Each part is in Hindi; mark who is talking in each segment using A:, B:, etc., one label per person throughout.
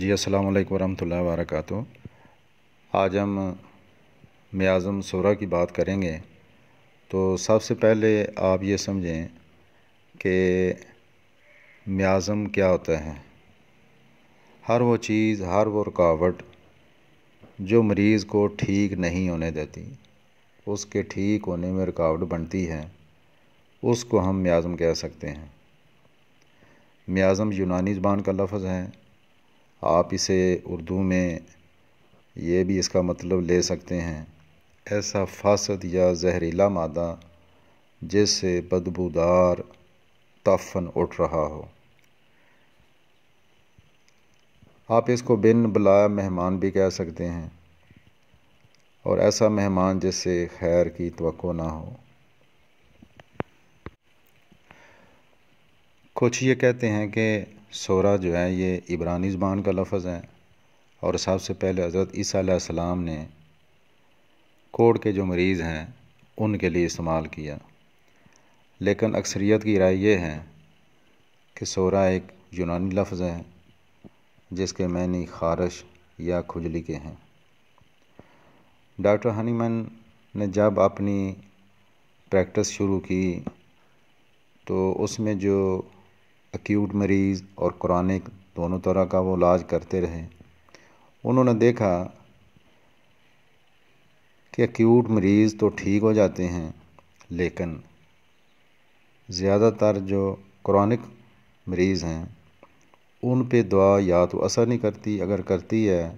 A: जी अस्सलाम वालेकुम वरहमतुल्लाह वबरकत आज हम म्याज़म सूरा की बात करेंगे तो सबसे पहले आप ये समझें कि म्याज़म क्या होता है हर वो चीज़ हर वो रुकावट जो मरीज़ को ठीक नहीं होने देती उसके ठीक होने में रुकावट बनती है उसको हम म्याज़म कह सकते हैं म्याज़म यूनानी ज़बान का लफ्ज़ है आप इसे उर्दू में ये भी इसका मतलब ले सकते हैं ऐसा फासद या जहरीला मादा जिससे बदबूदार तफन उठ रहा हो आप इसको बिन बुलाया मेहमान भी कह सकते हैं और ऐसा मेहमान जिससे खैर की तो ना हो कुछ ये कहते हैं कि सोरा जो है ये इब्रानी ज़बान का लफज है और सबसे पहले हज़रत ईसीम ने कोड के जो मरीज़ हैं उनके लिए इस्तेमाल किया लेकिन अक्सरियत की राय यह है कि सोरा एक यूनानी लफ्ज़ है जिसके मैनी खारश या खुजली के हैं डॉक्टर हनीमन ने जब अपनी प्रैक्टिस शुरू की तो उसमें जो एक्यूट मरीज़ और क्रॉनिक दोनों तरह का वो इलाज करते रहे उन्होंने देखा कि एक्यूट मरीज़ तो ठीक हो जाते हैं लेकिन ज़्यादातर जो क्रॉनिक मरीज़ हैं उन पे दुआ या तो असर नहीं करती अगर करती है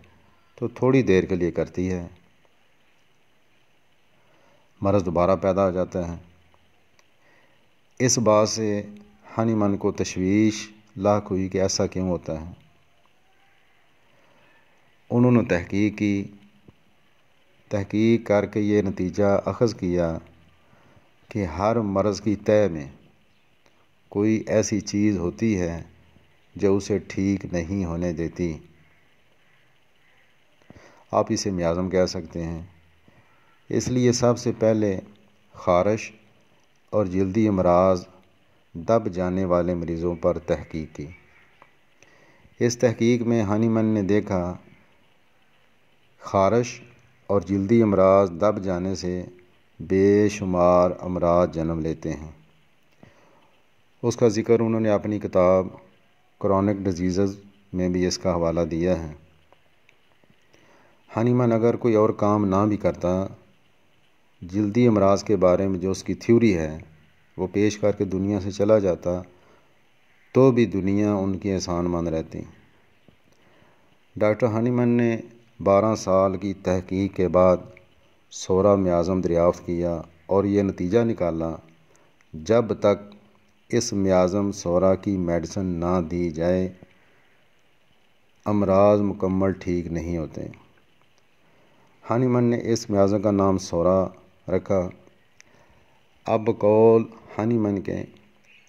A: तो थोड़ी देर के लिए करती है मरज़ दोबारा पैदा हो जाता है इस बात से हनी मन को तशवीश लाख हुई कि ऐसा क्यों होता है उन्होंने तहकीक की तहकीक करके ये नतीजा अखज़ किया कि हर मर्ज़ की तय में कोई ऐसी चीज़ होती है जो उसे ठीक नहीं होने देती आप इसे म्याज़म कह सकते हैं इसलिए सबसे पहले खारश और जल्दी अमराज दब जाने वाले मरीज़ों पर तहकीक की इस तहकीक में हनीमन ने देखा खारश और जल्दी अमराज दब जाने से बेशुमार अमराज जन्म लेते हैं उसका ज़िक्र उन्होंने अपनी किताब क्रॉनिक डिजीज़ में भी इसका हवाला दिया है हनीमन अगर कोई और काम ना भी करता जल्दी अमराज के बारे में जो उसकी थ्योरी है वो पेश करके दुनिया से चला जाता तो भी दुनिया उनकी एहसान मंद रहती डॉक्टर हनीमन ने 12 साल की तहकीक के बाद शोरा में आज़म दरियाफ़त किया और ये नतीजा निकाला जब तक इस म्याज़म शोरा की मेडिसन ना दी जाए अमराज मुकम्मल ठीक नहीं होते हनीमन ने इस म्याज़म का नाम शोरा रखा अब कौल हनी मन के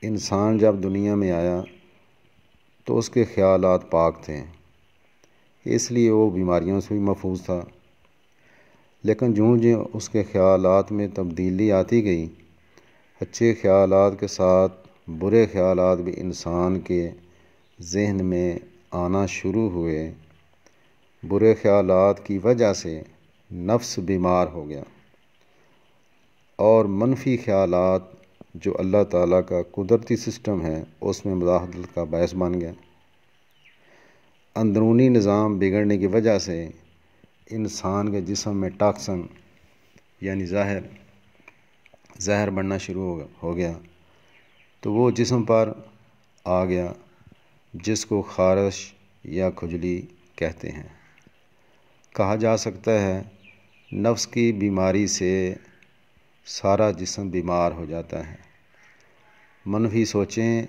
A: इंसान जब दुनिया में आया तो उसके ख्याल पाक थे इसलिए वो बीमारियों से भी महफूज था लेकिन जो जो उसके ख्याल में तब्दीली आती गई अच्छे ख्याल के साथ बुरे ख्याल भी इंसान के जहन में आना शुरू हुए बुरे ख्याल की वजह से नफ्स बीमार हो गया और मनफी ख्याल जो अल्लाह ताला का कुदरती सिस्टम है उसमें मदाखलत का बायस बन गया अंदरूनी निज़ाम बिगड़ने की वजह से इंसान के जिसम में टाक्सन यानी जहर जहर बनना शुरू हो गया तो वो जिसम पर आ गया जिसको खारश या खुजली कहते हैं कहा जा सकता है नफ्स की बीमारी से सारा जिसम बीमार हो जाता है मनफी सोचें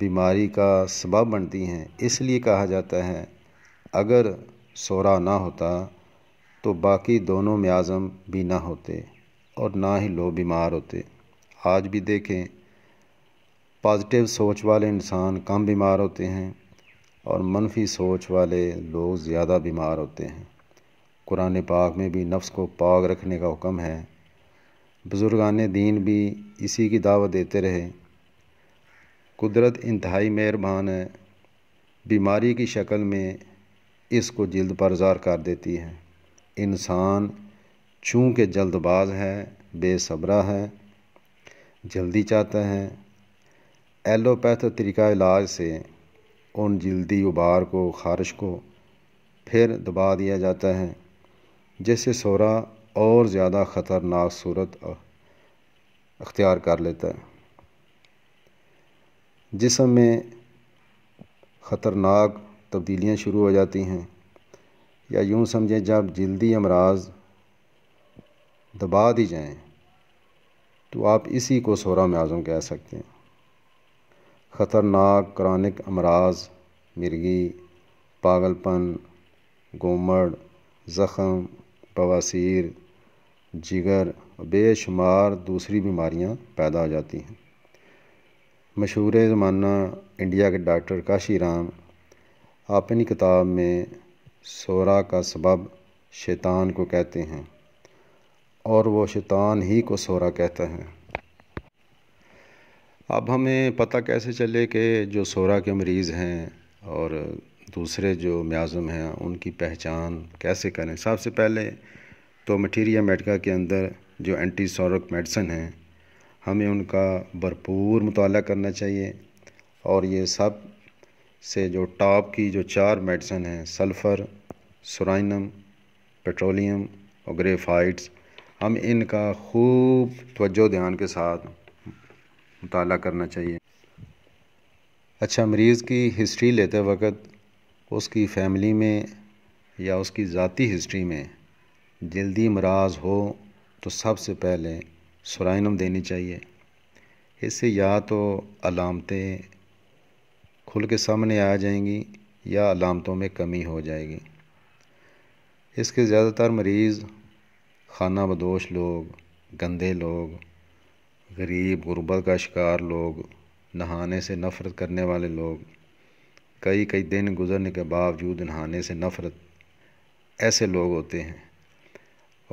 A: बीमारी का सबब बनती हैं इसलिए कहा जाता है अगर सोरा ना होता तो बाकी दोनों में आज़म भी ना होते और ना ही लोग बीमार होते आज भी देखें पॉजिटिव सोच वाले इंसान कम बीमार होते हैं और मनफी सोच वाले लोग ज़्यादा बीमार होते हैं कुरान पाक में भी नफ्स को पाक रखने का हुक्म है बुज़ुर्गान दीन भी इसी की दावत देते रहे कुदरत इंतहाई मेहरबान है बीमारी की शक्ल में इसको जल्द परजार कर देती है इंसान चूँकि जल्दबाज है बेसब्रा है जल्दी चाहता है एलोपैथ तरीका इलाज से उन जल्दी उबार को खारिश को फिर दबा दिया जाता है जैसे सोरा और ज़्यादा ख़तरनाक सूरत अख्तियार कर लेता है जिसम में ख़तरनाक तब्दीलियाँ शुरू हो जाती हैं या यूँ समझें जब जल्दी अमराज दबा दी जाएं तो आप इसी को शोरा में आज़म कह सकते हैं ख़तरनाक क्रॉनिक अमराज मिर्गी पागलपन गोमड़ ज़ख़म बवासीर जिगर बेशुमार दूसरी बीमारियां पैदा हो जाती हैं मशहूर ज़माना इंडिया के डॉक्टर काशी राम अपनी किताब में सोरा का सबब शैतान को कहते हैं और वो शैतान ही को सोरा कहता है अब हमें पता कैसे चले कि जो सोरा के मरीज़ हैं और दूसरे जो म्याज़म हैं उनकी पहचान कैसे करें सबसे पहले तो मटीरिया मेडिका के अंदर जो एंटी सोरक मेडिसन हैं हमें उनका भरपूर मुताल करना चाहिए और ये सब से जो टॉप की जो चार मेडिसन हैं सल्फ़र सुराइनम पेट्रोलियम और ग्रेफाइट्स हम इनका खूब तोजो ध्यान के साथ मुताल करना चाहिए अच्छा मरीज़ की हिस्ट्री लेते वक्त उसकी फैमिली में या उसकी ज़ाती हिस्ट्री में जल्दी मराज हो तो सबसे पहले सुराइनम देनी चाहिए इससे या तो अलामतें खुल के सामने आ जाएंगी या अलामतों में कमी हो जाएगी इसके ज़्यादातर मरीज़ खाना बदोश लोग गंदे लोग गरीब गुरबत का शिकार लोग नहाने से नफ़रत करने वाले लोग कई कई दिन गुजरने के बावजूद नहाने से नफ़रत ऐसे लोग होते हैं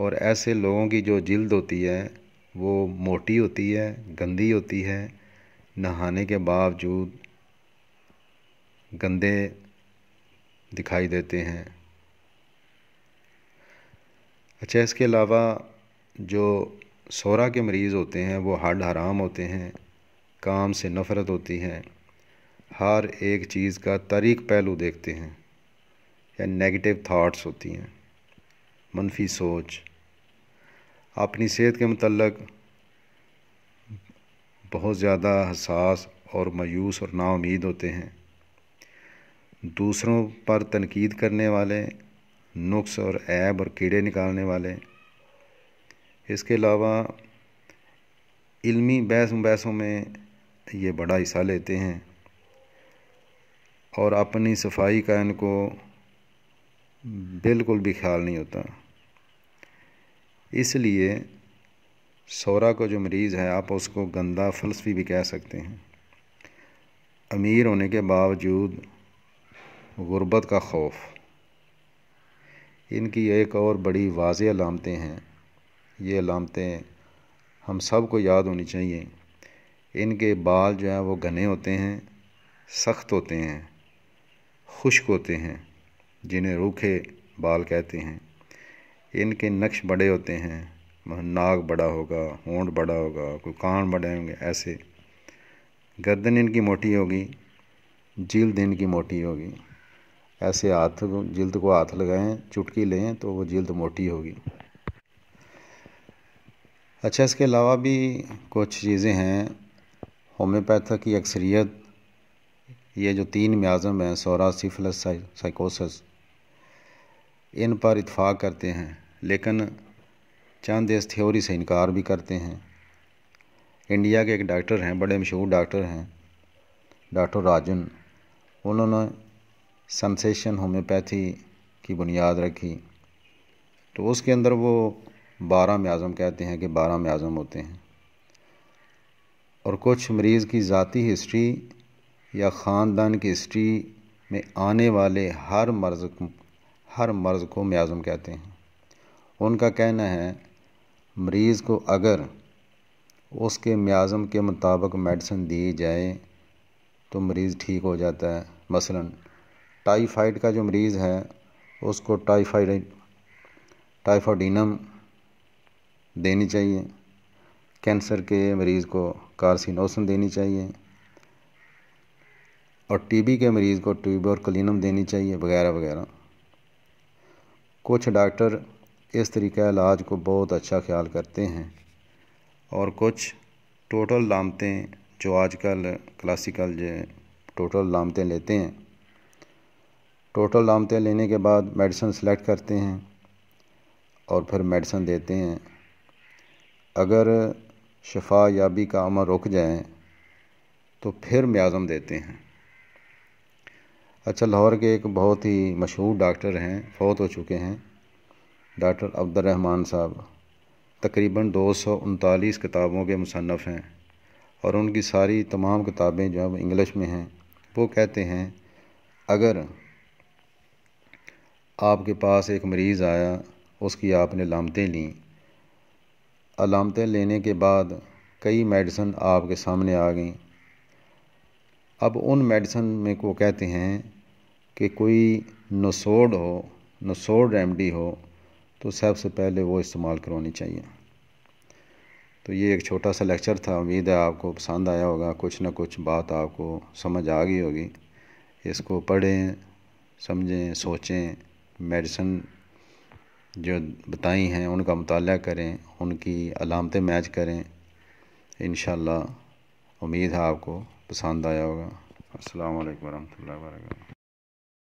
A: और ऐसे लोगों की जो जिल्द होती है वो मोटी होती है गंदी होती है नहाने के बावजूद गंदे दिखाई देते हैं अच्छा इसके अलावा जो सोरा के मरीज़ होते हैं वो हड हराम होते हैं काम से नफ़रत होती है हर एक चीज़ का तारीख पहलू देखते हैं या नेगेटिव थाट्स होती हैं मनफी सोच अपनी सेहत के मतलब बहुत ज़्यादा हसास और मायूस और नाउमीद होते हैं दूसरों पर तनकीद करने वाले नुक्स और ऐब और कीड़े निकालने वाले इसके अलावा इल्मी बहस बहसों में ये बड़ा हिस्सा लेते हैं और अपनी सफाई का इनको बिल्कुल भी ख्याल नहीं होता इसलिए सौरा का जो मरीज़ है आप उसको गंदा फलसफी भी कह सकते हैं अमीर होने के बावजूद गुर्बत का खौफ इनकी एक और बड़ी वाज अलामतें हैं ये अलामतें हम सब को याद होनी चाहिए इनके बाल जो हैं वो घने होते हैं सख्त होते हैं खुश्क होते हैं जिन्हें रूखे बाल कहते हैं इनके नक्श बड़े होते हैं नाक बड़ा होगा होंड बड़ा होगा कोई कान बड़े होंगे ऐसे गर्दन इनकी मोटी होगी जिल्द इनकी मोटी होगी ऐसे हाथ जिल्द को हाथ लगाएं चुटकी लें तो वो जिल्द मोटी होगी अच्छा इसके अलावा भी कुछ चीज़ें हैं होम्योपैथ की अक्सरियत ये जो तीन म्याज़म हैं सौरा सिफलस साइकोसस इन पर इतफाक़ करते हैं लेकिन चंद इस थ्योरी से इनकार भी करते हैं इंडिया के एक डॉक्टर हैं बड़े मशहूर डॉक्टर हैं डॉक्टर राजन उन्होंने सेंसेशन होम्योपैथी की बुनियाद रखी तो उसके अंदर वो बारह म्याज़म कहते हैं कि बारह म्याज़म होते हैं और कुछ मरीज़ की ज़ाती हिस्ट्री या ख़ानदान की हिस्ट्री में आने वाले हर मर्ज़ हर मर्ज़ को म्याज़म कहते हैं उनका कहना है मरीज़ को अगर उसके म्याज़म के मुताबिक मेडिसिन दी जाए तो मरीज़ ठीक हो जाता है मसलन टाइफाइड का जो मरीज़ है उसको टाइफाइड टाइफाइडिनम देनी चाहिए कैंसर के मरीज़ को कारसिनोसन देनी चाहिए और टीबी के मरीज़ को ट्यूब और क्लिनम देनी चाहिए वगैरह वगैरह कुछ डॉक्टर इस तरीका इलाज को बहुत अच्छा ख्याल करते हैं और कुछ टोटल लामतें जो आजकल क्लासिकल जो टोटल लामतें लेते हैं टोटल लामतें लेने के बाद मेडिसन सेलेक्ट करते हैं और फिर मेडिसन देते हैं अगर शफा याबी का अमल रुक जाए तो फिर म्याज़म देते हैं अच्छा लाहौर के एक बहुत ही मशहूर डॉक्टर हैं फौत हो चुके हैं डॉक्टर अब्दुलरहमान साहब तकरीबन दो सौ उनतालीस किताबों के मुसनफ़ हैं और उनकी सारी तमाम किताबें जो अब इंग्लिश में हैं वो कहते हैं अगर आपके पास एक मरीज़ आया उसकी आपने लामतें लीं अलामतें लेने के बाद कई मेडिसन आपके सामने आ गई अब उन मेडिसन में को कहते हैं कि कोई नसोड हो नसोड रेमडी हो तो सबसे पहले वो इस्तेमाल करवानी चाहिए तो ये एक छोटा सा लेक्चर था उम्मीद है आपको पसंद आया होगा कुछ ना कुछ बात आपको समझ आ गई होगी इसको पढ़ें समझें सोचें मेडिसन जो बताई हैं उनका मुताल करें उनकी अलामतें मैच करें इन उम्मीद है आपको पसंद आया होगा असल वरहमल वर्क